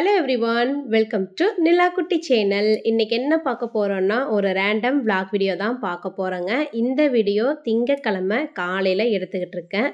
hello every one welcome to Nilakutti channel இன்றைக்கி என்ன பார்க்க போகிறோன்னா ஒரு ரேண்டம் விளாக் வீடியோ தான் பார்க்க போகிறோங்க இந்த வீடியோ திங்கக்கிழமை காலையில் எடுத்துக்கிட்டு இருக்கேன்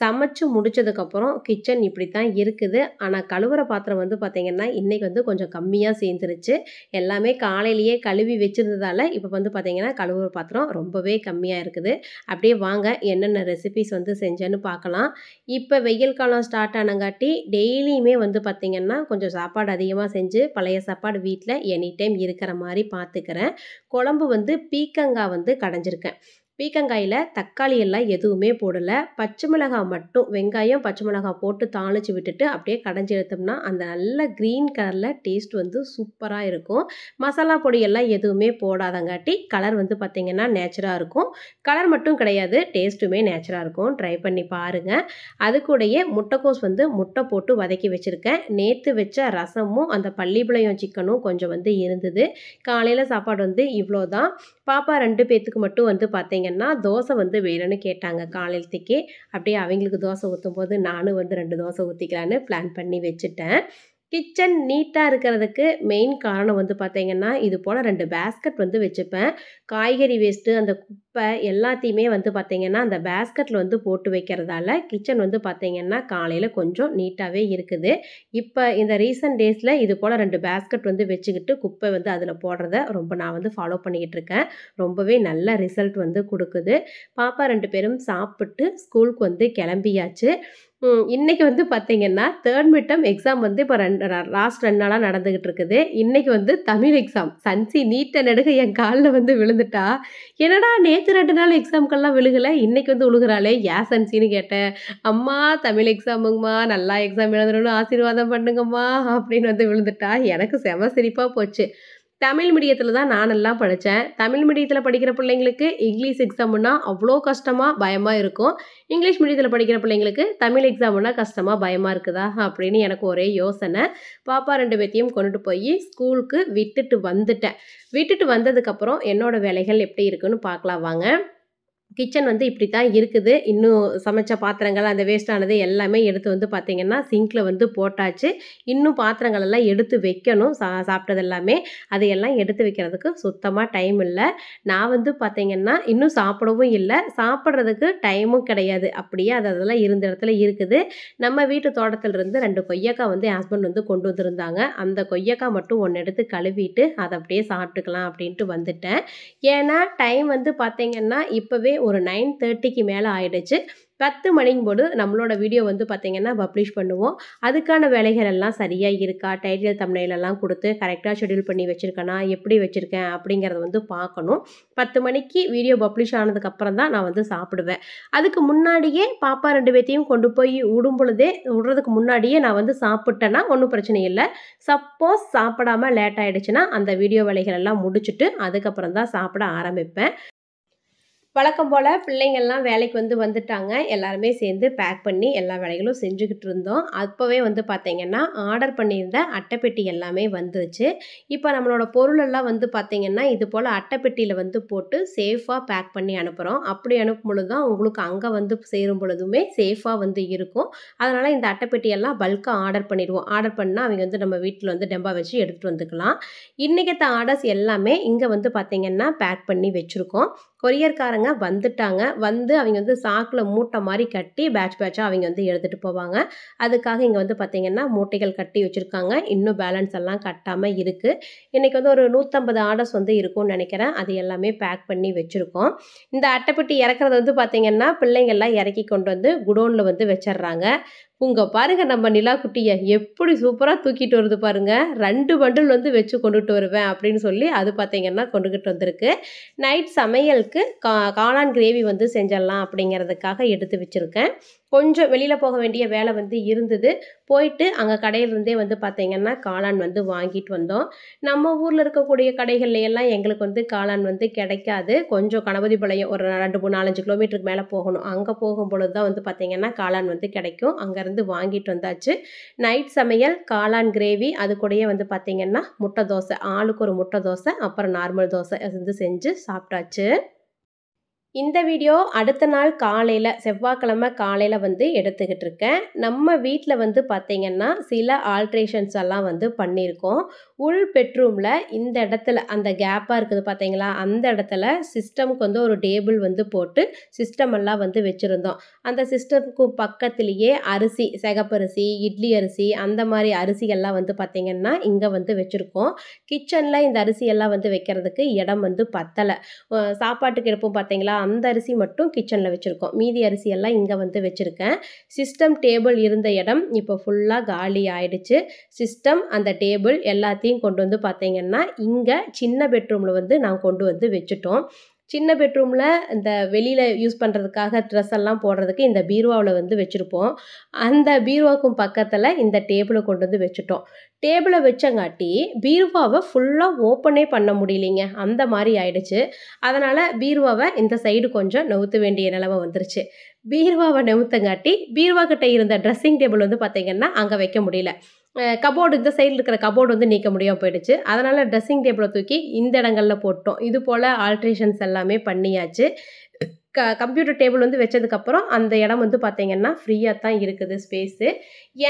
சமைச்சு முடித்ததுக்கப்புறம் கிச்சன் இப்படி தான் இருக்குது ஆனால் கழுவுற பாத்திரம் வந்து பார்த்திங்கன்னா இன்றைக்கி வந்து கொஞ்சம் கம்மியாக சேர்ந்துருச்சு எல்லாமே காலையிலேயே கழுவி வச்சுருந்ததால் இப்போ வந்து பார்த்திங்கன்னா கழுவுற பாத்திரம் ரொம்பவே கம்மியாக இருக்குது அப்படியே வாங்க என்னென்ன ரெசிபிஸ் வந்து செஞ்சேன்னு பார்க்கலாம் இப்போ வெயில் காலம் ஸ்டார்ட் ஆனங்காட்டி டெய்லியுமே வந்து பார்த்திங்கன்னா கொஞ்சம் சாப்பாடு அதிகமாக செஞ்சு பழைய சாப்பாடு வீட்டில் எனி டைம் இருக்கிற மாதிரி பார்த்துக்கிறேன் குழம்பு வந்து பீக்கங்காய் வந்து கடைஞ்சிருக்கேன் பீக்கங்காயில் தக்காளி எல்லாம் எதுவுமே போடலை பச்சை மிளகாய் மட்டும் வெங்காயம் பச்சை மிளகாய் போட்டு தாளித்து விட்டுட்டு அப்படியே கடைஞ்சி எடுத்தோம்னா அந்த நல்ல க்ரீன் கலரில் டேஸ்ட் வந்து சூப்பராக இருக்கும் மசாலா பொடியெல்லாம் எதுவுமே போடாதங்காட்டி கலர் வந்து பார்த்திங்கன்னா நேச்சராக இருக்கும் கலர் மட்டும் கிடையாது டேஸ்ட்டுமே நேச்சராக இருக்கும் ட்ரை பண்ணி பாருங்கள் அது கூட முட்டைக்கோஸ் வந்து முட்டை போட்டு வதக்கி வச்சுருக்கேன் நேற்று வச்ச ரசமும் அந்த பள்ளிப்பிளையும் சிக்கனும் கொஞ்சம் வந்து இருந்தது காலையில் சாப்பாடு வந்து இவ்வளோ தான் பாப்பா ரெண்டு பேர்த்துக்கு மட்டும் வந்து பார்த்தீங்கன்னா பார்த்தீங்கன்னா தோசை வந்து வேணும்னு கேட்டாங்க காலையிலத்துக்கே அப்படியே அவங்களுக்கு தோசை ஊற்றும் போது நானும் வந்து ரெண்டு தோசை ஊற்றிக்கலான்னு பிளான் பண்ணி வச்சுட்டேன் கிச்சன் நீட்டாக இருக்கிறதுக்கு மெயின் காரணம் வந்து பார்த்திங்கன்னா இது போல் ரெண்டு பேஸ்கட் வந்து வச்சுப்பேன் காய்கறி வேஸ்ட்டு அந்த குப்பை எல்லாத்தையுமே வந்து பார்த்திங்கன்னா அந்த பேஸ்கட்டில் வந்து போட்டு வைக்கிறதால கிச்சன் வந்து பார்த்திங்கன்னா காலையில் கொஞ்சம் நீட்டாகவே இருக்குது இப்போ இந்த ரீசன்ட் டேஸில் இது போல் ரெண்டு பேஸ்கட் வந்து வச்சுக்கிட்டு குப்பை வந்து அதில் போடுறத ரொம்ப நான் வந்து ஃபாலோ பண்ணிக்கிட்டு இருக்கேன் ரொம்பவே நல்ல ரிசல்ட் வந்து கொடுக்குது பாப்பா ரெண்டு பேரும் சாப்பிட்டு ஸ்கூலுக்கு வந்து கிளம்பியாச்சு இன்றைக்கி வந்து பார்த்தீங்கன்னா தேர்ட் மிட்டம் எக்ஸாம் வந்து இப்போ ரெண்டு லாஸ்ட் ரெண்டு நாளாக நடந்துக்கிட்டு இருக்குது இன்றைக்கி வந்து தமிழ் எக்ஸாம் சன்சி நீட்டை நடுக என் காலில் வந்து விழுந்துட்டா என்னடா நேற்று ரெண்டு நாள் எக்ஸாம்க்கெல்லாம் விழுகலை இன்றைக்கி வந்து விழுகிறாளே ஏன் சன்சின்னு கேட்டேன் அம்மா தமிழ் எக்ஸாமுங்கம்மா நல்லா எக்ஸாம் எழுதணும்னு ஆசீர்வாதம் பண்ணுங்கம்மா அப்படின்னு வந்து விழுந்துட்டா எனக்கு செம சிரிப்பாக போச்சு தமிழ் மீடியத்தில் தான் நான் எல்லாம் படித்தேன் தமிழ் மீடியத்தில் படிக்கிற பிள்ளைங்களுக்கு இங்கிலீஷ் எக்ஸாம்னா அவ்வளோ கஷ்டமாக பயமாக இருக்கும் இங்கிலீஷ் மீடியத்தில் படிக்கிற பிள்ளைங்களுக்கு தமிழ் எக்ஸாம்னா கஷ்டமாக பயமாக இருக்குதா அப்படின்னு எனக்கு ஒரே யோசனை பாப்பா ரெண்டு பேத்தையும் கொண்டுட்டு போய் ஸ்கூலுக்கு விட்டுட்டு வந்துட்டேன் விட்டுட்டு வந்ததுக்கப்புறம் என்னோடய வேலைகள் எப்படி இருக்குன்னு பார்க்கலாம் வாங்க கிச்சன் வந்து இப்படி தான் இருக்குது இன்னும் சமைச்ச பாத்திரங்கள் அந்த வேஸ்டானது எல்லாமே எடுத்து வந்து பார்த்திங்கன்னா சிங்க்கில் வந்து போட்டாச்சு இன்னும் பாத்திரங்கள் எல்லாம் எடுத்து வைக்கணும் சா சாப்பிட்டது எல்லாமே அதையெல்லாம் எடுத்து வைக்கிறதுக்கு சுத்தமாக டைம் இல்லை நான் வந்து பார்த்திங்கன்னா இன்னும் சாப்பிடவும் இல்லை சாப்பிட்றதுக்கு டைமும் கிடையாது அப்படியே அது அதெல்லாம் இருந்த இடத்துல இருக்குது நம்ம வீட்டு தோட்டத்திலிருந்து ரெண்டு கொய்யக்காய் வந்து என் ஹஸ்பண்ட் வந்து கொண்டு வந்திருந்தாங்க அந்த கொய்யக்காய் மட்டும் ஒன்று எடுத்து கழுவிட்டு அதை அப்படியே சாப்பிட்டுக்கலாம் அப்படின்ட்டு வந்துட்டேன் ஏன்னா டைம் வந்து பார்த்திங்கன்னா இப்போவே ஒரு நைன் தேர்ட்டிக்கு மேலே ஆகிடுச்சு பத்து மணிக்கு போது நம்மளோட வீடியோ வந்து பார்த்திங்கன்னா பப்ளிஷ் பண்ணுவோம் அதுக்கான வேலைகள் எல்லாம் சரியாக இருக்கா டைட்டில் தமிழிலெல்லாம் கொடுத்து கரெக்டாக ஷெடியூல் பண்ணி வச்சுருக்கேனா எப்படி வச்சுருக்கேன் அப்படிங்கிறத வந்து பார்க்கணும் பத்து மணிக்கு வீடியோ பப்ளிஷ் ஆனதுக்கப்புறம் தான் நான் வந்து சாப்பிடுவேன் அதுக்கு முன்னாடியே பாப்பா ரெண்டு பேர்த்தையும் கொண்டு போய் விடும் பொழுதே விடுறதுக்கு முன்னாடியே நான் வந்து சாப்பிட்டேன்னா ஒன்றும் பிரச்சனை இல்லை சப்போஸ் சாப்பிடாமல் லேட் ஆகிடுச்சுன்னா அந்த வீடியோ வேலைகள் எல்லாம் முடிச்சுட்டு அதுக்கப்புறம் தான் சாப்பிட ஆரம்பிப்பேன் வழக்கம் போல் பிள்ளைங்கள்லாம் வேலைக்கு வந்து வந்துட்டாங்க எல்லாருமே சேர்ந்து பேக் பண்ணி எல்லா வேலைகளும் செஞ்சுக்கிட்டு இருந்தோம் அப்போவே வந்து பார்த்திங்கன்னா ஆர்டர் பண்ணியிருந்த அட்டைப்பெட்டி எல்லாமே வந்துருச்சு இப்போ நம்மளோட பொருளெல்லாம் வந்து பார்த்திங்கன்னா இது போல் அட்டைப்பெட்டியில் வந்து போட்டு சேஃபாக பேக் பண்ணி அனுப்புகிறோம் அப்படி அனுப்பும் பொழுது தான் உங்களுக்கு அங்கே வந்து சேரும் பொழுதுமே சேஃபாக வந்து இருக்கும் அதனால் இந்த அட்டைப்பெட்டியெல்லாம் பல்காக ஆர்டர் பண்ணிடுவோம் ஆர்டர் பண்ணால் அவங்க வந்து நம்ம வீட்டில் வந்து டெம்பா வச்சு எடுத்துகிட்டு வந்துக்கலாம் இன்றைக்கத்த ஆர்டர்ஸ் எல்லாமே இங்கே வந்து பார்த்திங்கன்னா பேக் பண்ணி வச்சுருக்கோம் கொரியர்காரங்க வராங்க வந்துட்டாங்க வந்து அவங்க வந்து சாக்கில் மூட்டை மாதிரி கட்டி பேட்ச் பேட்சாக அவங்க வந்து எடுத்துகிட்டு போவாங்க அதுக்காக இங்கே வந்து பார்த்திங்கன்னா மூட்டைகள் கட்டி வச்சுருக்காங்க இன்னும் பேலன்ஸ் எல்லாம் கட்டாமல் இருக்குது இன்றைக்கி வந்து ஒரு நூற்றம்பது ஆர்டர்ஸ் வந்து இருக்கும்னு நினைக்கிறேன் அது எல்லாமே பேக் பண்ணி வச்சுருக்கோம் இந்த அட்டைப்பெட்டி இறக்குறது வந்து பார்த்திங்கன்னா பிள்ளைங்கள்லாம் இறக்கி கொண்டு வந்து குடோனில் வந்து வச்சிடுறாங்க உங்கள் பாருங்கள் நம்ம நிலா குட்டியை எப்படி சூப்பராக தூக்கிட்டு வருது பாருங்கள் ரெண்டு பண்டில் வந்து வச்சு கொண்டுகிட்டு வருவேன் அப்படின்னு சொல்லி அது பார்த்தீங்கன்னா கொண்டுக்கிட்டு வந்திருக்கு நைட் சமையலுக்கு கா காளான் கிரேவி வந்து செஞ்சிடலாம் அப்படிங்கிறதுக்காக எடுத்து வச்சுருக்கேன் கொஞ்சம் வெளியில் போக வேண்டிய வேலை வந்து இருந்தது போயிட்டு அங்கே கடையிலிருந்தே வந்து பார்த்திங்கன்னா காளான் வந்து வாங்கிட்டு வந்தோம் நம்ம ஊரில் இருக்கக்கூடிய கடைகள்லையெல்லாம் எங்களுக்கு வந்து காளான் வந்து கிடைக்காது கொஞ்சம் கணபதி பாளையம் ஒரு ரெண்டு மூணு நாலஞ்சு கிலோமீட்டருக்கு மேலே போகணும் அங்கே போகும் பொழுது தான் வந்து பார்த்திங்கன்னா காளான் வந்து கிடைக்கும் அங்கேருந்து வாங்கிட்டு வந்தாச்சு நைட் சமையல் காளான் கிரேவி அது கூடயே வந்து பார்த்திங்கன்னா முட்டை தோசை ஆளுக்கு ஒரு முட்டை தோசை அப்புறம் நார்மல் தோசை வந்து செஞ்சு சாப்பிட்டாச்சு இந்த வீடியோ அடுத்த நாள் காலையில் செவ்வாய்க்கிழமை காலையில் வந்து எடுத்துக்கிட்டு இருக்கேன் நம்ம வீட்டில் வந்து பார்த்திங்கன்னா சில ஆல்ட்ரேஷன்ஸ் எல்லாம் வந்து பண்ணியிருக்கோம் உள் பெட்ரூமில் இந்த இடத்துல அந்த கேப்பாக இருக்குது பார்த்தீங்களா அந்த இடத்துல சிஸ்டம்க்கு வந்து ஒரு டேபிள் வந்து போட்டு சிஸ்டம் எல்லாம் வந்து வச்சுருந்தோம் அந்த சிஸ்டமுக்கு பக்கத்துலேயே அரிசி சிகப்பரிசி இட்லி அரிசி அந்த மாதிரி அரிசிகள்லாம் வந்து பார்த்திங்கன்னா இங்கே வந்து வச்சுருக்கோம் கிச்சனில் இந்த அரிசியெல்லாம் வந்து வைக்கிறதுக்கு இடம் வந்து பத்தலை சாப்பாட்டுக்கு எடுப்போம் பார்த்தீங்களா அந்த அரிசி மட்டும் கிச்சனில் வச்சுருக்கோம் மீதி அரிசியெல்லாம் இங்கே வந்து வச்சுருக்கேன் சிஸ்டம் டேபிள் இருந்த இடம் இப்போ ஃபுல்லாக காலி ஆயிடுச்சு சிஸ்டம் அந்த டேபிள் எல்லாத்தையும் கொண்டு வந்து பார்த்தீங்கன்னா இங்கே சின்ன பெட்ரூமில் வந்து நான் கொண்டு வந்து வச்சுட்டோம் சின்ன பெட்ரூமில் இந்த வெளியில் யூஸ் பண்ணுறதுக்காக ட்ரெஸ் எல்லாம் போடுறதுக்கு இந்த பீர்வாவில் வந்து வச்சுருப்போம் அந்த பீர்வாவுக்கும் பக்கத்தில் இந்த டேபிளை கொண்டு வந்து வச்சுட்டோம் டேபிளை வச்சங்காட்டி பீர்வாவை ஃபுல்லாக ஓப்பனே பண்ண முடியலைங்க அந்த மாதிரி ஆயிடுச்சு அதனால் பீர்வாவை இந்த சைடு கொஞ்சம் நவுத்த வேண்டிய நிலமை வந்துருச்சு பீர்வாவை நவுத்தங்காட்டி பீர்வா கிட்டே இருந்த ட்ரெஸ்ஸிங் டேபிள் வந்து பார்த்திங்கன்னா அங்கே வைக்க முடியல கபோர்டு இந்த சைடில் இருக்கிற கபோர்டு வந்து நீக்க முடியாமல் போயிடுச்சு அதனால் ட்ரெஸ்ஸிங் டேபிளை தூக்கி இந்த இடங்களில் போட்டோம் இது போல் ஆல்ட்ரேஷன்ஸ் எல்லாமே பண்ணியாச்சு க கம்ப்யூட்டர் டேபிள் வந்து வச்சதுக்கப்புறம் அந்த இடம் வந்து பார்த்திங்கன்னா ஃப்ரீயாக தான் இருக்குது ஸ்பேஸு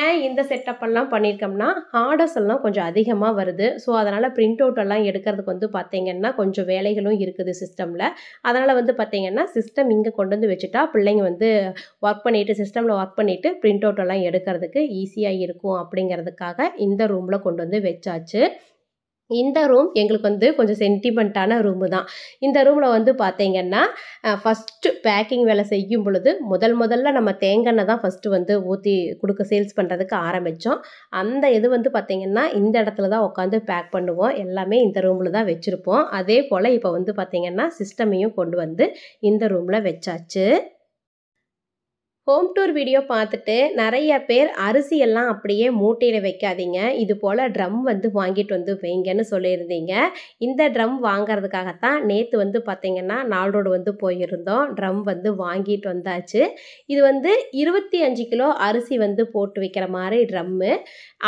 ஏன் இந்த செட்டப்பெல்லாம் பண்ணியிருக்கோம்னா ஆர்டர்ஸ் எல்லாம் கொஞ்சம் அதிகமாக வருது ஸோ அதனால் பிரிண்ட் அவுட் எல்லாம் எடுக்கிறதுக்கு வந்து பார்த்திங்கன்னா கொஞ்சம் வேலைகளும் இருக்குது சிஸ்டமில் அதனால் வந்து பார்த்திங்கன்னா சிஸ்டம் இங்கே கொண்டு வந்து வச்சுட்டா பிள்ளைங்க வந்து ஒர்க் பண்ணிவிட்டு சிஸ்டமில் ஒர்க் பண்ணிவிட்டு பிரிண்ட் அவுட் எல்லாம் எடுக்கிறதுக்கு ஈஸியாக இருக்கும் அப்படிங்கிறதுக்காக இந்த ரூமில் கொண்டு வந்து வச்சாச்சு இந்த ரூம் எங்களுக்கு வந்து கொஞ்சம் சென்டிமெண்ட்டான ரூமு தான் இந்த ரூமில் வந்து பார்த்தீங்கன்னா ஃபஸ்ட்டு பேக்கிங் வேலை செய்யும் பொழுது முதல் முதல்ல நம்ம தேங்காய் தான் ஃபஸ்ட்டு வந்து ஊற்றி கொடுக்க சேல்ஸ் பண்ணுறதுக்கு ஆரம்பித்தோம் அந்த இது வந்து பார்த்திங்கன்னா இந்த இடத்துல தான் உட்காந்து பேக் பண்ணுவோம் எல்லாமே இந்த ரூமில் தான் வச்சுருப்போம் அதே போல் இப்போ வந்து பார்த்திங்கன்னா சிஸ்டமையும் கொண்டு வந்து இந்த ரூமில் வச்சாச்சு ஹோம் டூர் வீடியோ பார்த்துட்டு நிறைய பேர் அரிசியெல்லாம் அப்படியே மூட்டையில் வைக்காதீங்க இது போல் ட்ரம் வந்து வாங்கிட்டு வந்து வைங்கன்னு சொல்லியிருந்தீங்க இந்த ட்ரம் வாங்கிறதுக்காகத்தான் நேற்று வந்து பார்த்திங்கன்னா நாளோடு வந்து போயிருந்தோம் ட்ரம் வந்து வாங்கிட்டு வந்தாச்சு இது வந்து இருபத்தி அஞ்சு கிலோ அரிசி வந்து போட்டு வைக்கிற மாதிரி ட்ரம்மு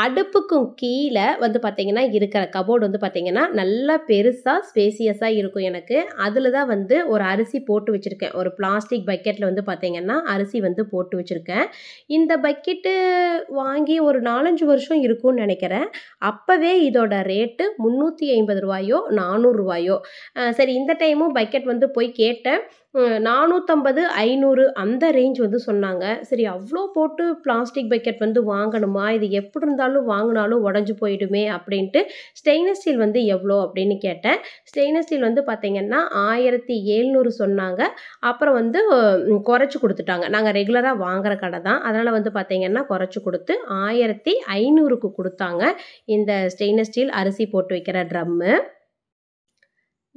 அடுப்புக்கும் கீழே வந்து பார்த்தீங்கன்னா இருக்கிற கபோர்டு வந்து பார்த்திங்கன்னா நல்லா பெருசாக ஸ்பேசியஸாக இருக்கும் எனக்கு அதில் தான் வந்து ஒரு அரிசி போட்டு வச்சுருக்கேன் ஒரு பிளாஸ்டிக் பக்கெட்டில் வந்து பார்த்தீங்கன்னா அரிசி வந்து வந்து போட்டு வச்சுருக்கேன் இந்த பக்கெட்டு வாங்கி ஒரு நாலஞ்சு வருஷம் இருக்கும்னு நினைக்கிறேன் அப்போவே இதோட ரேட்டு முந்நூற்றி ஐம்பது ரூபாயோ நானூறுரூவாயோ சரி இந்த டைமும் பக்கெட் வந்து போய் கேட்டேன் நானூற்றம்பது ஐநூறு அந்த ரேஞ்ச் வந்து சொன்னாங்க சரி அவ்வளோ போட்டு பிளாஸ்டிக் பக்கெட் வந்து வாங்கணுமா இது எப்படி இருந்தாலும் வாங்கினாலும் உடஞ்சி போயிடுமே அப்படின்ட்டு ஸ்டெயின்லெஸ் ஸ்டீல் வந்து எவ்வளோ அப்படின்னு கேட்டேன் ஸ்டெயின்லெஸ் ஸ்டீல் வந்து பார்த்திங்கன்னா ஆயிரத்தி ஏழ்நூறு சொன்னாங்க அப்புறம் வந்து குறைச்சி கொடுத்துட்டாங்க நாங்கள் ரெகுலராக வாங்குகிற கடை தான் அதனால் வந்து பார்த்திங்கன்னா குறைச்சி கொடுத்து ஆயிரத்தி ஐநூறுக்கு கொடுத்தாங்க இந்த ஸ்டெயின்லெஸ் ஸ்டீல் அரிசி போட்டு வைக்கிற ட்ரம்மு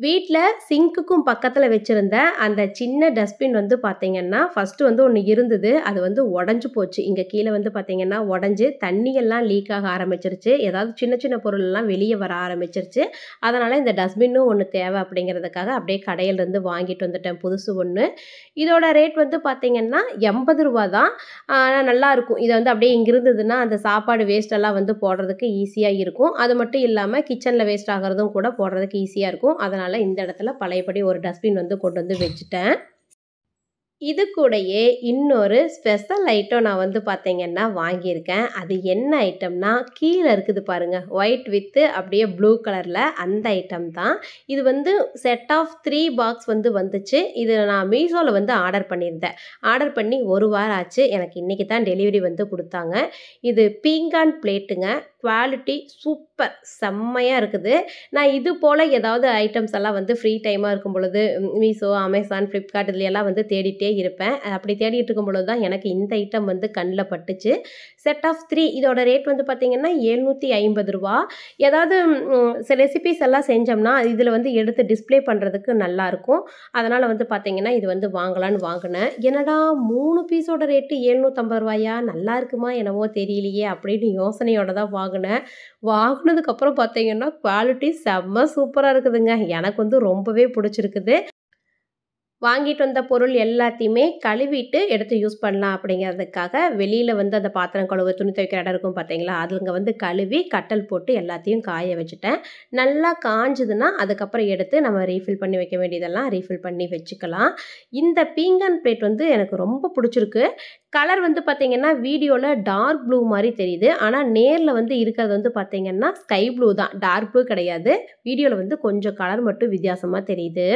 வீட்டில் சிங்க்குக்கும் பக்கத்தில் வச்சுருந்த அந்த சின்ன டஸ்ட்பின் வந்து பார்த்திங்கன்னா ஃபஸ்ட்டு வந்து ஒன்று இருந்தது அது வந்து உடஞ்சி போச்சு இங்கே கீழே வந்து பார்த்திங்கன்னா உடஞ்சி தண்ணியெல்லாம் லீக் ஆக ஆரம்பிச்சிருச்சு ஏதாவது சின்ன சின்ன பொருள்லாம் வெளியே வர ஆரம்பிச்சிருச்சு அதனால் இந்த டஸ்ட்பின்னும் ஒன்று தேவை அப்படிங்கிறதுக்காக அப்படியே கடையிலேருந்து வாங்கிட்டு வந்துட்டேன் புதுசு ஒன்று இதோட ரேட் வந்து பார்த்திங்கன்னா எண்பது ரூபா தான் நல்லாயிருக்கும் இதை வந்து அப்படியே இங்கே இருந்ததுன்னா அந்த சாப்பாடு வேஸ்ட்டெல்லாம் வந்து போடுறதுக்கு ஈஸியாக இருக்கும் அது மட்டும் இல்லாமல் கிச்சனில் வேஸ்ட் ஆகிறதும் கூட போடுறதுக்கு ஈஸியாக இருக்கும் அதனால் அதனால் இந்த இடத்துல பழையபடி ஒரு டஸ்ட்பின் வந்து கொண்டு வந்து வச்சுட்டேன் இது கூடயே இன்னொரு ஸ்பெஷல் ஐட்டம் நான் வந்து பார்த்தீங்கன்னா வாங்கியிருக்கேன் அது என்ன ஐட்டம்னா கீழே இருக்குது பாருங்கள் ஒயிட் வித்து அப்படியே ப்ளூ கலரில் அந்த ஐட்டம் தான் இது வந்து செட் ஆஃப் த்ரீ பாக்ஸ் வந்து வந்துச்சு இது நான் மீஷோவில் வந்து ஆர்டர் பண்ணியிருந்தேன் ஆர்டர் பண்ணி ஒரு வாரம் ஆச்சு எனக்கு இன்றைக்கி தான் டெலிவரி வந்து கொடுத்தாங்க இது பீங்கான் பிளேட்டுங்க குவாலிட்டி சூப்பர் செம்மையாக இருக்குது நான் இது போல் ஏதாவது ஐட்டம்ஸ் எல்லாம் வந்து ஃப்ரீ டைமாக இருக்கும் பொழுது மீஷோ அமேசான் ஃப்ளிப்கார்ட் இதுலையெல்லாம் வந்து தேடிட்டே இருப்பேன் அப்படி தேடிட்டு இருக்கும் பொழுது தான் எனக்கு இந்த ஐட்டம் வந்து கண்ணில் பட்டுச்சு செட் ஆஃப் த்ரீ இதோட ரேட் வந்து பார்த்திங்கன்னா எழுநூற்றி ஐம்பது ரூபா ஏதாவது ரெசிபிஸ் எல்லாம் செஞ்சோம்னா இதில் வந்து எடுத்து டிஸ்பிளே பண்ணுறதுக்கு நல்லாயிருக்கும் அதனால் வந்து பார்த்திங்கன்னா இது வந்து வாங்கலான்னு வாங்கினேன் என்னடா மூணு பீஸோட ரேட்டு எழுநூற்றம்பது ரூபாயா நல்லா இருக்குமா என்னவோ தெரியலையே அப்படின்னு யோசனையோட தான் வாங்கினேன் வாங்கினேன் வாங்கினதுக்கப்புறம் பார்த்தீங்கன்னா குவாலிட்டி செம்ம சூப்பராக இருக்குதுங்க எனக்கு வந்து ரொம்பவே பிடிச்சிருக்குது வாங்கிட்டு வந்த பொருள் எல்லாத்தையுமே கழுவிட்டு எடுத்து யூஸ் பண்ணலாம் அப்படிங்கிறதுக்காக வெளியில் வந்து அந்த பாத்திரம் கழுவு துணி துவைக்கிற இடம் இருக்கும் பார்த்தீங்களா அதுங்க வந்து கழுவி கட்டல் போட்டு எல்லாத்தையும் காய வச்சுட்டேன் நல்லா காஞ்சதுன்னா அதுக்கப்புறம் எடுத்து நம்ம ரீஃபில் பண்ணி வைக்க வேண்டியதெல்லாம் ரீஃபில் பண்ணி வச்சுக்கலாம் இந்த பீங்கன் பிளேட் வந்து எனக்கு ரொம்ப பிடிச்சிருக்கு கலர் வந்து பார்த்திங்கன்னா வீடியோவில் டார்க் ப்ளூ மாதிரி தெரியுது ஆனால் நேரில் வந்து இருக்கிறது வந்து பார்த்திங்கன்னா ஸ்கை ப்ளூ தான் டார்க் ப்ளூ கிடையாது வீடியோவில் வந்து கொஞ்சம் கலர் மட்டும் வித்தியாசமாக தெரியுது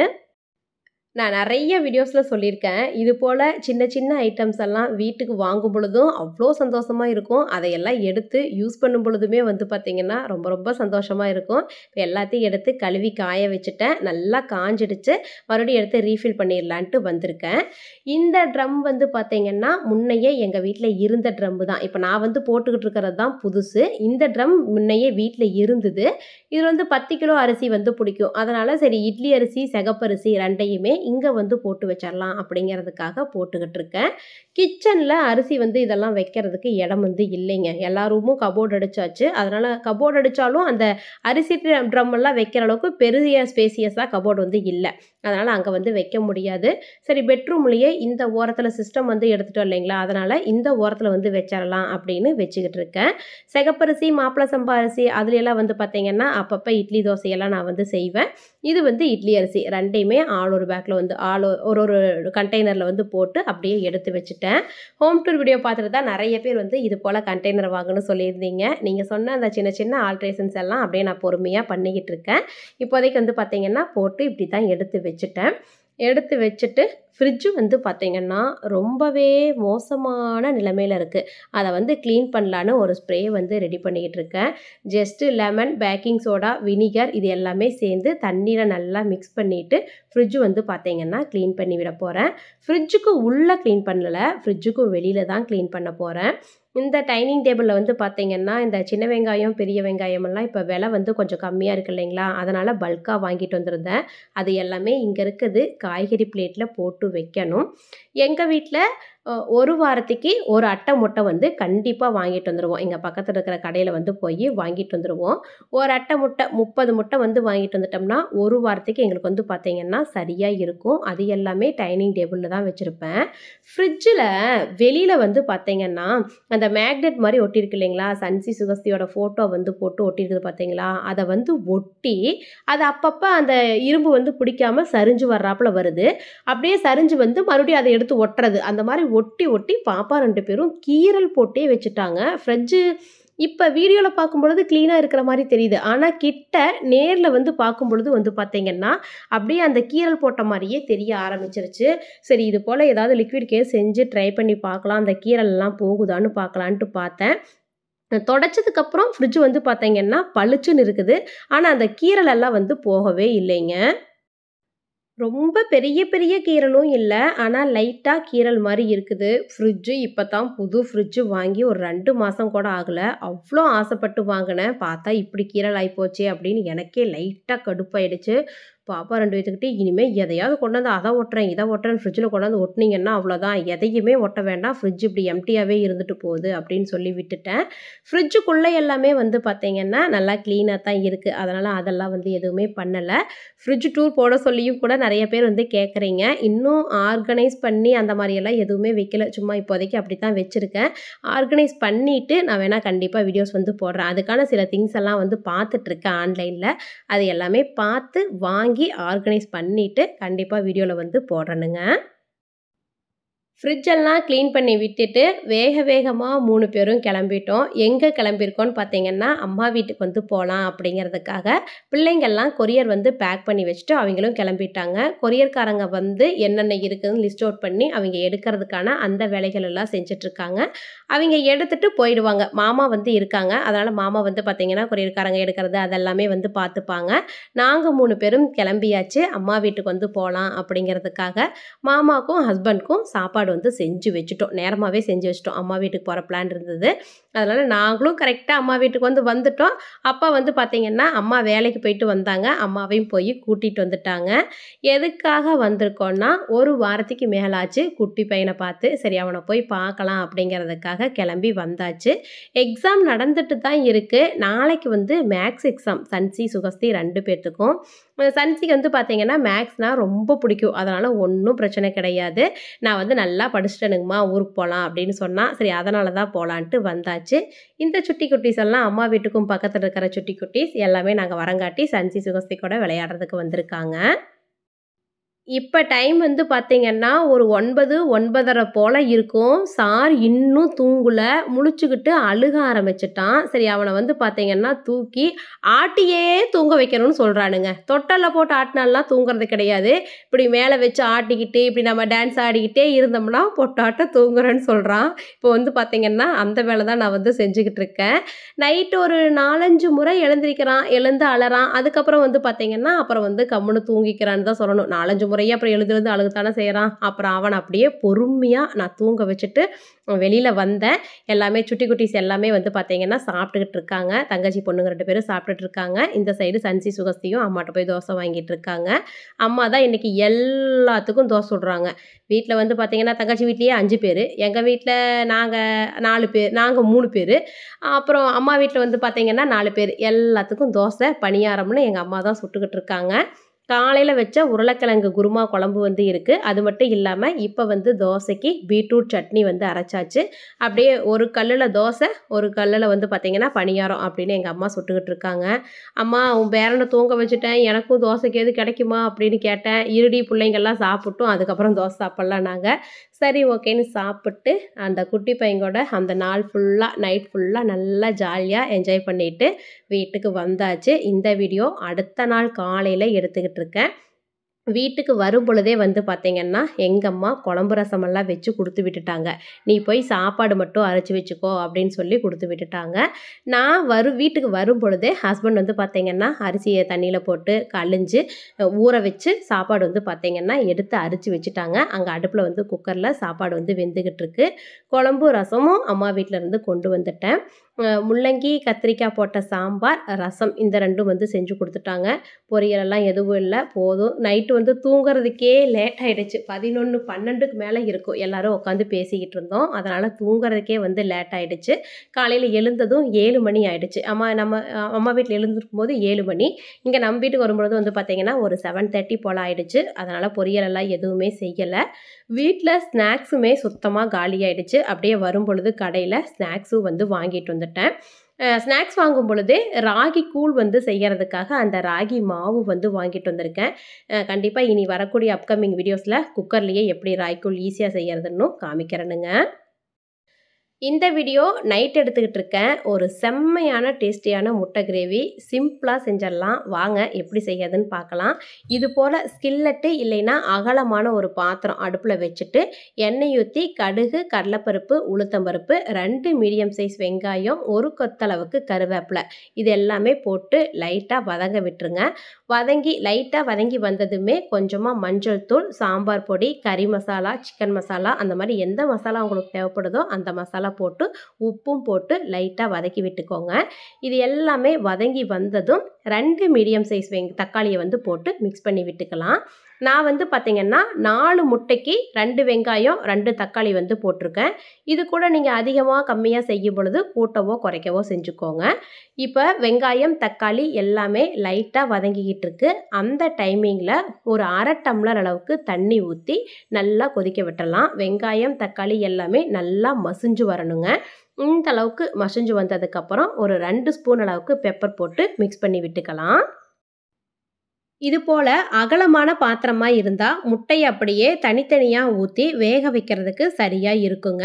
நான் நிறைய வீடியோஸில் சொல்லியிருக்கேன் இது போல் சின்ன சின்ன ஐட்டம்ஸ் எல்லாம் வீட்டுக்கு வாங்கும் பொழுதும் அவ்வளோ சந்தோஷமாக இருக்கும் அதையெல்லாம் எடுத்து யூஸ் பண்ணும் பொழுதுமே வந்து பார்த்திங்கன்னா ரொம்ப ரொம்ப சந்தோஷமாக இருக்கும் இப்போ எல்லாத்தையும் எடுத்து கழுவி காய வச்சுட்டேன் நல்லா காஞ்சிடுச்சு மறுபடியும் எடுத்து ரீஃபில் பண்ணிடலான்ட்டு வந்திருக்கேன் இந்த ட்ரம் வந்து பார்த்திங்கன்னா முன்னையே எங்கள் வீட்டில் இருந்த ட்ரம் தான் இப்போ நான் வந்து போட்டுக்கிட்டு இருக்கிறது தான் புதுசு இந்த ட்ரம் முன்னையே வீட்டில் இருந்தது இது வந்து பத்து கிலோ அரிசி வந்து பிடிக்கும் அதனால் சரி இட்லி அரிசி செகப்பரிசி ரெண்டையுமே இங்கே வந்து போட்டு வச்சிடலாம் அப்படிங்கிறதுக்காக போட்டுக்கிட்டு இருக்கேன் கிச்சனில் அரிசி வந்து இதெல்லாம் வைக்கிறதுக்கு இடம் வந்து இல்லைங்க எல்லா ரூமும் கபோர்டு அடித்தாச்சு அதனால் கபோர்டு அடித்தாலும் அந்த அரிசி ட்ரம்மெல்லாம் வைக்கிற அளவுக்கு பெரிய ஸ்பேசியஸாக கபோர்டு வந்து இல்லை அதனால் அங்கே வந்து வைக்க முடியாது சரி பெட்ரூம்லேயே இந்த ஓரத்தில் சிஸ்டம் வந்து எடுத்துட்டோம் இல்லைங்களா அதனால் இந்த ஓரத்தில் வந்து வச்சிடலாம் அப்படின்னு வச்சுக்கிட்டு இருக்கேன் செகப்பரிசி மாப்பிள்ள சம்பா அரிசி அதுலெல்லாம் வந்து பார்த்திங்கன்னா அப்பப்போ இட்லி தோசையெல்லாம் நான் வந்து செய்வேன் இது வந்து இட்லி அரிசி ரெண்டையுமே ஆளூர் ஒரு பேக்கில் பேக்கில் வந்து ஆள் ஒரு ஒரு கண்டெய்னரில் வந்து போட்டு அப்படியே எடுத்து வச்சுட்டேன் ஹோம் டூர் வீடியோ பார்த்துட்டு தான் நிறைய பேர் வந்து இது போல் கண்டெய்னர் வாங்கணும்னு சொல்லியிருந்தீங்க நீங்கள் சொன்ன அந்த சின்ன சின்ன ஆல்ட்ரேஷன்ஸ் எல்லாம் அப்படியே நான் பொறுமையாக பண்ணிக்கிட்டு இருக்கேன் இப்போதைக்கு வந்து பார்த்திங்கன்னா போட்டு இப்படி தான் எடுத்து வச்சுட்டேன் எடுத்து வச்சுட்டு ஃப்ரிட்ஜு வந்து பார்த்திங்கன்னா ரொம்பவே மோசமான நிலைமையில் இருக்குது அதை வந்து க்ளீன் பண்ணலான்னு ஒரு ஸ்ப்ரே வந்து ரெடி பண்ணிக்கிட்டு இருக்கேன் just lemon baking soda vinegar இது எல்லாமே சேர்ந்து தண்ணியில் நல்லா மிக்ஸ் பண்ணிவிட்டு ஃப்ரிட்ஜு வந்து பார்த்திங்கன்னா க்ளீன் பண்ணி விட போகிறேன் ஃப்ரிட்ஜுக்கு உள்ளே க்ளீன் பண்ணலை ஃப்ரிட்ஜுக்கும் வெளியில் தான் க்ளீன் பண்ண போகிறேன் இந்த டைனிங் டேபிளில் வந்து பார்த்திங்கன்னா இந்த சின்ன வெங்காயம் பெரிய வெங்காயமெல்லாம் இப்போ விலை வந்து கொஞ்சம் கம்மியாக இருக்குது இல்லைங்களா அதனால் பல்காக வாங்கிட்டு வந்திருந்தேன் அது எல்லாமே இங்கே இருக்குது காய்கறி பிளேட்டில் போட்டு வைக்கணும் எங்கள் வீட்டில் ஒரு வாரத்துக்கு ஒரு அட்டை முட்டை வந்து கண்டிப்பாக வாங்கிட்டு வந்துடுவோம் எங்கள் பக்கத்தில் இருக்கிற கடையில் வந்து போய் வாங்கிட்டு வந்துடுவோம் ஒரு அட்டை முட்டை முப்பது முட்டை வந்து வாங்கிட்டு வந்துட்டோம்னா ஒரு வாரத்துக்கு எங்களுக்கு வந்து பார்த்திங்கன்னா சரியாக இருக்கும் அது எல்லாமே டைனிங் டேபிளில் தான் வச்சுருப்பேன் ஃப்ரிட்ஜில் வெளியில் வந்து பார்த்திங்கன்னா அந்த மேக்னெட் மாதிரி ஒட்டியிருக்கு இல்லைங்களா சன்சி சுகஸ்தியோட ஃபோட்டோ வந்து போட்டு ஒட்டியிருக்குது பார்த்தீங்களா அதை வந்து ஒட்டி அது அப்பப்போ அந்த இரும்பு வந்து பிடிக்காமல் சரிஞ்சு வர்றாப்புல வருது அப்படியே சரிஞ்சு வந்து மறுபடியும் அதை எடுத்து ஒட்டுறது அந்த மாதிரி ஒட்டி ஒட்டி பாப்பா ரெண்டு பேரும் கீரல் போட்டே வச்சுட்டாங்க ஃப்ரிட்ஜு இப்போ வீடியோவில் பார்க்கும்பொழுது க்ளீனாக இருக்கிற மாதிரி தெரியுது ஆனால் கிட்ட நேரில் வந்து பார்க்கும்பொழுது வந்து பார்த்தீங்கன்னா அப்படியே அந்த கீரல் போட்ட மாதிரியே தெரிய ஆரம்பிச்சிருச்சு சரி இது போல் ஏதாவது லிக்விட் செஞ்சு ட்ரை பண்ணி பார்க்கலாம் அந்த கீரல்லாம் போகுதான்னு பார்க்கலான்ட்டு பார்த்தேன் தொடச்சதுக்கப்புறம் ஃப்ரிட்ஜ் வந்து பார்த்தீங்கன்னா பளிச்சுன்னு இருக்குது ஆனால் அந்த கீரலெல்லாம் வந்து போகவே இல்லைங்க ரொம்ப பெரிய பெரிய கீரலும் இல்லை ஆனால் லைட்டாக கீரல் மாதிரி இருக்குது ஃப்ரிட்ஜு இப்போ தான் புது ஃப்ரிட்ஜு வாங்கி ஒரு ரெண்டு மாதம் கூட ஆகலை அவ்வளோ ஆசைப்பட்டு வாங்கினேன் பார்த்தா இப்படி கீரல் ஆகிப்போச்சே அப்படின்னு எனக்கே லைட்டாக கடுப்பாயிடுச்சு பாப்பா ரெண்டு வயதுக்கிட்டே இனிமேல் எதையாவது கொண்டாந்து அதை ஒட்டுறேன் இதை ஒட்டுறேன் ஃப்ரிட்ஜில் கொண்டாந்து ஒட்டினீங்கன்னா அவ்வளோதான் எதையுமே ஒட்ட வேண்டாம் ஃப்ரிட்ஜ் இப்படி எம்டியாகவே இருந்துட்டு போகுது அப்படின்னு சொல்லி விட்டுட்டேன் ஃப்ரிட்ஜுக்குள்ளே எல்லாமே வந்து பார்த்திங்கன்னா நல்லா க்ளீனாக தான் இருக்குது அதனால் அதெல்லாம் வந்து எதுவுமே பண்ணலை ஃப்ரிட்ஜ் டூர் போட சொல்லியும் கூட நிறைய பேர் வந்து கேட்குறீங்க இன்னும் ஆர்கனைஸ் பண்ணி அந்த மாதிரியெல்லாம் எதுவுமே வைக்கல சும்மா இப்போதைக்கு அப்படி தான் வச்சுருக்கேன் ஆர்கனைஸ் பண்ணிவிட்டு நான் வேணால் கண்டிப்பாக வீடியோஸ் வந்து போடுறேன் அதுக்கான சில திங்ஸ் எல்லாம் வந்து பார்த்துட்ருக்கேன் ஆன்லைனில் அது எல்லாமே பார்த்து வாங்கி வாங்கி ஆர்கனைஸ் பண்ணிவிட்டு கண்டிப்பாக வீடியோவில் வந்து போடணுங்க ஃப்ரிட்ஜெல்லாம் க்ளீன் பண்ணி விட்டுட்டு வேக வேகமாக மூணு பேரும் கிளம்பிட்டோம் எங்கே கிளம்பியிருக்கோன்னு பார்த்தீங்கன்னா அம்மா வீட்டுக்கு வந்து போகலாம் அப்படிங்கிறதுக்காக பிள்ளைங்கள்லாம் கொரியர் வந்து பேக் பண்ணி வச்சுட்டு அவங்களும் கிளம்பிட்டாங்க கொரியர்காரங்க வந்து என்னென்ன இருக்குதுன்னு லிஸ்ட் அவுட் பண்ணி அவங்க எடுக்கிறதுக்கான அந்த வேலைகள் எல்லாம் செஞ்சிட்ருக்காங்க அவங்க எடுத்துகிட்டு போயிடுவாங்க மாமா வந்து இருக்காங்க அதனால் மாமா வந்து பார்த்திங்கன்னா கொரியர்காரங்க எடுக்கிறது அதெல்லாமே வந்து பார்த்துப்பாங்க நாங்கள் மூணு பேரும் கிளம்பியாச்சு அம்மா வீட்டுக்கு வந்து போகலாம் அப்படிங்கிறதுக்காக மாமாக்கும் ஹஸ்பண்ட்க்கும் சாப்பாடு சாப்பாடு வந்து செஞ்சு வச்சுட்டோம் நேரமாகவே செஞ்சு வச்சுட்டோம் அம்மா வீட்டுக்கு போகிற பிளான் இருந்தது அதனால் நாங்களும் கரெக்டாக அம்மா வீட்டுக்கு வந்து வந்துட்டோம் அப்பா வந்து பார்த்திங்கன்னா அம்மா வேலைக்கு போயிட்டு வந்தாங்க அம்மாவையும் போய் கூட்டிகிட்டு வந்துட்டாங்க எதுக்காக வந்திருக்கோன்னா ஒரு வாரத்துக்கு மேலாச்சு குட்டி பையனை பார்த்து சரி அவனை போய் பார்க்கலாம் அப்படிங்கிறதுக்காக கிளம்பி வந்தாச்சு எக்ஸாம் நடந்துட்டு தான் இருக்குது நாளைக்கு வந்து மேக்ஸ் எக்ஸாம் சன்சி சுகஸ்தி ரெண்டு பேர்த்துக்கும் சன்சிக்கு வந்து பார்த்தீங்கன்னா மேக்ஸ்னால் ரொம்ப பிடிக்கும் அதனால் ஒன்றும் பிரச்சனை கிடையாது நான் வந்து நல்லா படிச்சுட்டேனுங்கம்மா ஊருக்கு போகலாம் அப்படின்னு சொன்னால் சரி அதனால தான் போகலான்ட்டு வந்தாச்சு இந்த சுட்டி குட்டீஸ் எல்லாம் அம்மா வீட்டுக்கும் பக்கத்தில் இருக்கிற சுட்டி குட்டிஸ் எல்லாமே நாங்கள் வரங்காட்டி சன்சி சுகஸ்தி கூட விளையாடுறதுக்கு வந்திருக்காங்க இப்போ டைம் வந்து பார்த்திங்கன்னா ஒரு ஒன்பது ஒன்பதரை போல் இருக்கும் சார் இன்னும் தூங்கலை முழிச்சுக்கிட்டு அழுக ஆரம்பிச்சிட்டான் சரி அவனை வந்து பார்த்திங்கன்னா தூக்கி ஆட்டியே தூங்க வைக்கணும்னு சொல்கிறானுங்க தொட்டலில் போட்டு ஆட்டினாலாம் தூங்குறது கிடையாது இப்படி மேலே வச்சு ஆட்டிக்கிட்டு இப்படி நம்ம டான்ஸ் ஆடிக்கிட்டே இருந்தோம்னா பொட்டாட்ட தூங்குறேன்னு சொல்கிறான் இப்போ வந்து பார்த்திங்கன்னா அந்த வேலை தான் நான் வந்து செஞ்சுக்கிட்டு இருக்கேன் நைட்டு ஒரு நாலஞ்சு முறை எழுந்திருக்கிறான் எழுந்து அழறான் அதுக்கப்புறம் வந்து பார்த்திங்கன்னா அப்புறம் வந்து கம்முன்னு தூங்கிக்கிறான்னு தான் சொல்லணும் நாலஞ்சு முறையாக அப்புறம் எழுதுறது தானே செய்கிறான் அப்புறம் அவன் அப்படியே பொறுமையாக நான் தூங்க வச்சுட்டு வெளியில் வந்தேன் எல்லாமே சுட்டி குட்டிஸ் எல்லாமே வந்து பார்த்தீங்கன்னா சாப்பிட்டுக்கிட்டு இருக்காங்க தங்கச்சி பொண்ணுங்க ரெண்டு பேரும் சாப்பிட்டுட்டு இருக்காங்க இந்த சைடு சன்சி சுகஸ்தியும் அம்மாட்ட போய் தோசை வாங்கிட்டு இருக்காங்க அம்மா தான் இன்றைக்கி எல்லாத்துக்கும் தோசை சுடுறாங்க வீட்டில் வந்து பார்த்தீங்கன்னா தங்கச்சி வீட்லேயே அஞ்சு பேர் எங்கள் வீட்டில் நாங்கள் நாலு பேர் நாங்கள் மூணு பேர் அப்புறம் அம்மா வீட்டில் வந்து பார்த்தீங்கன்னா நாலு பேர் எல்லாத்துக்கும் தோசை பணியாரம்னு எங்கள் அம்மா தான் சுட்டுக்கிட்டு இருக்காங்க காலையில் வச்ச உருளைக்கிழங்கு குருமா குழம்பு வந்து இருக்குது அது மட்டும் இல்லாமல் இப்போ வந்து தோசைக்கு பீட்ரூட் சட்னி வந்து அரைச்சாச்சு அப்படியே ஒரு கல்லில் தோசை ஒரு கல்லில் வந்து பார்த்திங்கன்னா பணியாரம் அப்படின்னு எங்கள் அம்மா சுட்டுக்கிட்டு இருக்காங்க அம்மா உன் பேரனை தூங்க வச்சுட்டேன் எனக்கும் தோசைக்கு எது கிடைக்குமா அப்படின்னு கேட்டேன் இருடி பிள்ளைங்கள்லாம் சாப்பிட்டோம் அதுக்கப்புறம் தோசை சாப்பிட்லாம் நாங்கள் சரி ஓகேன்னு சாப்பிட்டு அந்த குட்டி பையங்கூட அந்த நாள் ஃபுல்லாக நைட் ஃபுல்லாக நல்லா ஜாலியாக என்ஜாய் பண்ணிவிட்டு வீட்டுக்கு வந்தாச்சு இந்த வீடியோ அடுத்த நாள் காலையில் எடுத்துக்கிட்டு இருக்கேன் வீட்டுக்கு வரும் பொழுதே வந்து பார்த்திங்கன்னா எங்கள் அம்மா குழம்பு ரசமெல்லாம் வச்சு கொடுத்து விட்டுட்டாங்க நீ போய் சாப்பாடு மட்டும் அரைச்சி வச்சுக்கோ அப்படின்னு சொல்லி கொடுத்து விட்டுட்டாங்க நான் வரும் வீட்டுக்கு வரும் பொழுதே ஹஸ்பண்ட் வந்து பார்த்திங்கன்னா அரிசியை தண்ணியில் போட்டு கழிஞ்சு ஊற வச்சு சாப்பாடு வந்து பார்த்திங்கன்னா எடுத்து அரிச்சு வச்சுட்டாங்க அங்கே அடுப்பில் வந்து குக்கரில் சாப்பாடு வந்து வெந்துக்கிட்டு இருக்கு குழம்பு ரசமும் அம்மா வீட்டிலருந்து கொண்டு வந்துட்டேன் முள்ளங்கி கத்திரிக்காய் போட்ட சாம்பார் ரசம் இந்த ரெண்டும் வந்து செஞ்சு கொடுத்துட்டாங்க பொரியலெல்லாம் எதுவும் இல்லை போதும் நைட்டு வந்து தூங்குறதுக்கே லேட் ஆகிடுச்சு பதினொன்று பன்னெண்டுக்கு மேலே இருக்கும் எல்லோரும் உட்காந்து பேசிக்கிட்டு இருந்தோம் அதனால் தூங்குறதுக்கே வந்து லேட் ஆகிடுச்சு காலையில் எழுந்ததும் ஏழு மணி ஆகிடுச்சு அம்மா நம்ம அம்மா வீட்டில் எழுந்திருக்கும் போது ஏழு மணி இங்கே நம்ம வீட்டுக்கு வரும்பொழுது வந்து பார்த்திங்கன்னா ஒரு செவன் தேர்ட்டி போல் ஆகிடுச்சு அதனால் பொரியலெல்லாம் எதுவுமே செய்யலை வீட்டில் ஸ்நாக்ஸுமே சுத்தமாக காலியாயிடுச்சு அப்படியே வரும்பொழுது கடையில் ஸ்நாக்ஸும் வந்து வாங்கிட்டு வந்துட்டேன் வந்துட்டேன் ஸ்நாக்ஸ் வாங்கும் பொழுது ராகி கூழ் வந்து செய்கிறதுக்காக அந்த ராகி மாவு வந்து வாங்கிட்டு வந்திருக்கேன் கண்டிப்பாக இனி வரக்கூடிய அப்கமிங் வீடியோஸில் குக்கர்லேயே எப்படி ராகி கூழ் ஈஸியாக செய்கிறதுன்னு காமிக்கிறேனுங்க இந்த வீடியோ நைட் எடுத்துக்கிட்டு இருக்கேன் ஒரு செம்மையான டேஸ்டியான முட்டை கிரேவி சிம்பிளாக செஞ்சிடலாம் வாங்க எப்படி செய்யாதுன்னு பார்க்கலாம் இது போல் ஸ்கில்லட்டு இல்லைன்னா அகலமான ஒரு பாத்திரம் அடுப்பில் வச்சுட்டு எண்ணெய் ஊற்றி கடுகு கடலைப்பருப்பு உளுத்தம்பருப்பு ரெண்டு மீடியம் சைஸ் வெங்காயம் ஒரு கொத்தளவுக்கு கருவேப்பிலை இது எல்லாமே போட்டு லைட்டாக வதங்க விட்டுருங்க வதங்கி லைட்டாக வதங்கி வந்ததுமே கொஞ்சமாக மஞ்சள் தூள் சாம்பார் பொடி கறி மசாலா சிக்கன் மசாலா அந்த மாதிரி எந்த மசாலா உங்களுக்கு தேவைப்படுதோ அந்த மசாலா மசாலா போட்டு உப்பும் போட்டு லைட்டாக வதக்கி விட்டுக்கோங்க இது எல்லாமே வதங்கி வந்ததும் ரெண்டு மீடியம் சைஸ் வெங் தக்காளியை வந்து போட்டு மிக்ஸ் பண்ணி விட்டுக்கலாம் நான் வந்து பார்த்திங்கன்னா நாலு முட்டைக்கு ரெண்டு வெங்காயம் ரெண்டு தக்காளி வந்து போட்டிருக்கேன் இது கூட நீங்கள் அதிகமாக கம்மியாக செய்யும் பொழுது கூட்டவோ குறைக்கவோ செஞ்சுக்கோங்க இப்போ வெங்காயம் தக்காளி எல்லாமே லைட்டாக வதங்கிக்கிட்டு இருக்கு அந்த டைமிங்கில் ஒரு அரை டம்ளர் அளவுக்கு தண்ணி ஊற்றி நல்லா கொதிக்க விட்டுடலாம் வெங்காயம் தக்காளி எல்லாமே நல்லா மசிஞ்சு வர வரணுங்க இந்த அளவுக்கு மசிஞ்சு வந்ததுக்கப்புறம் ஒரு ரெண்டு ஸ்பூன் அளவுக்கு பெப்பர் போட்டு மிக்ஸ் பண்ணி விட்டுக்கலாம் இது போல அகலமான பாத்திரமாக இருந்தால் முட்டையை அப்படியே தனித்தனியாக ஊற்றி வேக வைக்கிறதுக்கு சரியாக இருக்குங்க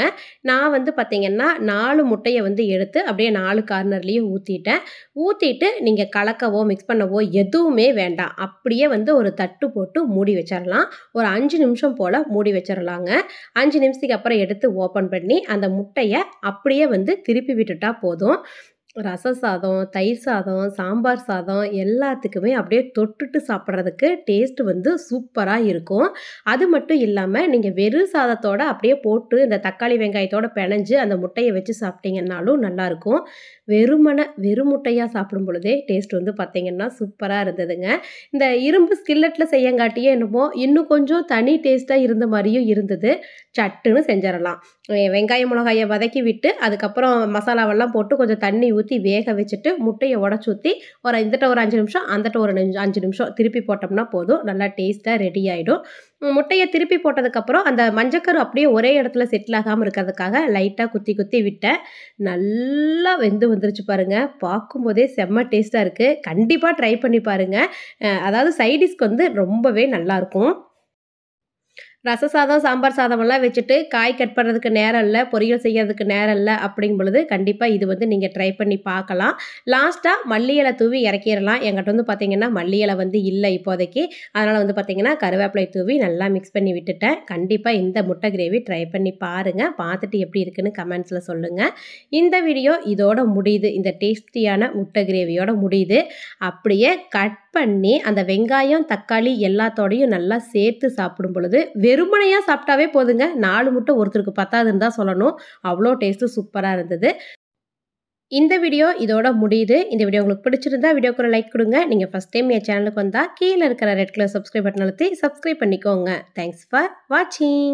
நான் வந்து பார்த்திங்கன்னா நாலு முட்டையை வந்து எடுத்து அப்படியே நாலு கார்னர்லேயும் ஊற்றிட்டேன் ஊற்றிட்டு நீங்கள் கலக்கவோ மிக்ஸ் பண்ணவோ எதுவுமே வேண்டாம் அப்படியே வந்து ஒரு தட்டு போட்டு மூடி வச்சிடலாம் ஒரு அஞ்சு நிமிஷம் போல் மூடி வச்சிடலாங்க அஞ்சு நிமிஷத்துக்கு அப்புறம் எடுத்து ஓப்பன் பண்ணி அந்த முட்டையை அப்படியே வந்து திருப்பி விட்டுட்டால் போதும் ரச சாதம் தயிர் சாதம் சாம்பார் சாதம் எல்லாத்துக்குமே அப்படியே தொட்டுட்டு சாப்பிட்றதுக்கு டேஸ்ட் வந்து சூப்பராக இருக்கும் அது மட்டும் இல்லாமல் நீங்கள் வெறும் சாதத்தோடு அப்படியே போட்டு இந்த தக்காளி வெங்காயத்தோடு பிணைஞ்சு அந்த முட்டையை வச்சு சாப்பிட்டீங்கன்னாலும் நல்லாயிருக்கும் வெறுமனை வெறும் முட்டையாக சாப்பிடும் பொழுதே டேஸ்ட் வந்து பார்த்திங்கன்னா சூப்பராக இருந்ததுங்க இந்த இரும்பு ஸ்கில்லட்டில் செய்யங்காட்டியே என்னமோ இன்னும் கொஞ்சம் தனி டேஸ்ட்டாக இருந்த மாதிரியும் இருந்தது சட்டுன்னு செஞ்சிடலாம் வெங்காய மிளகாயை வதக்கி விட்டு அதுக்கப்புறம் மசாலாவெல்லாம் போட்டு கொஞ்சம் தண்ணி ஊற்றி ஊற்றி வேக வச்சுட்டு முட்டையை உடச்சி ஊற்றி ஒரு இந்தட்ட ஒரு அஞ்சு நிமிஷம் அந்தட்ட ஒரு அஞ்சு நிமிஷம் திருப்பி போட்டோம்னா போதும் நல்லா டேஸ்ட்டாக ரெடி ஆகிடும் முட்டையை திருப்பி போட்டதுக்கப்புறம் அந்த மஞ்சக்கரு அப்படியே ஒரே இடத்துல செட்டில் ஆகாமல் இருக்கிறதுக்காக லைட்டாக குத்தி குத்தி விட்டேன் நல்லா வெந்து வந்துருச்சு பாருங்கள் பார்க்கும்போதே செம்ம டேஸ்ட்டாக இருக்குது கண்டிப்பாக ட்ரை பண்ணி பாருங்கள் அதாவது சைடிஷ்க்கு வந்து ரொம்பவே நல்லாயிருக்கும் ரச சாதம் சாம்பார் சாதமெல்லாம் வச்சுட்டு காய் கட் பண்ணுறதுக்கு நேரம் இல்லை பொரியல் செய்யறதுக்கு நேரம் இல்லை அப்படிங்கும் பொழுது கண்டிப்பாக இது வந்து நீங்கள் ட்ரை பண்ணி பார்க்கலாம் லாஸ்ட்டாக மல்லி இலை தூவி இறக்கிடலாம் எங்கிட்ட வந்து பார்த்திங்கன்னா மல்லி இலை வந்து இல்லை இப்போதைக்கு அதனால் வந்து பார்த்திங்கன்னா கருவேப்பிலை தூவி நல்லா மிக்ஸ் பண்ணி விட்டுட்டேன் கண்டிப்பாக இந்த முட்டை கிரேவி ட்ரை பண்ணி பாருங்கள் பார்த்துட்டு எப்படி இருக்குதுன்னு கமெண்ட்ஸில் சொல்லுங்கள் இந்த வீடியோ இதோட முடியுது இந்த டேஸ்டியான முட்டை கிரேவியோட முடியுது அப்படியே கட் பண்ணி அந்த வெங்காயம் தக்காளி எல்லாத்தோடையும் நல்லா சேர்த்து சாப்பிடும் பொழுது வெறுமனையாக சாப்பிட்டாவே போதுங்க நாலு முட்டை ஒருத்தருக்கு பத்தாதுன்னு தான் சொல்லணும் அவ்வளோ டேஸ்ட்டு சூப்பராக இருந்தது இந்த வீடியோ இதோட முடியுது இந்த வீடியோ உங்களுக்கு பிடிச்சிருந்தா வீடியோக்கு லைக் கொடுங்க நீங்கள் ஃபஸ்ட் டைம் என் சேனலுக்கு வந்தால் கீழே இருக்கிற ரெட் கலர் சப்ஸ்கிரைப் பட்டன் அழுத்தி சப்ஸ்கிரைப் பண்ணிக்கோங்க தேங்க்ஸ் ஃபார் வாட்சிங்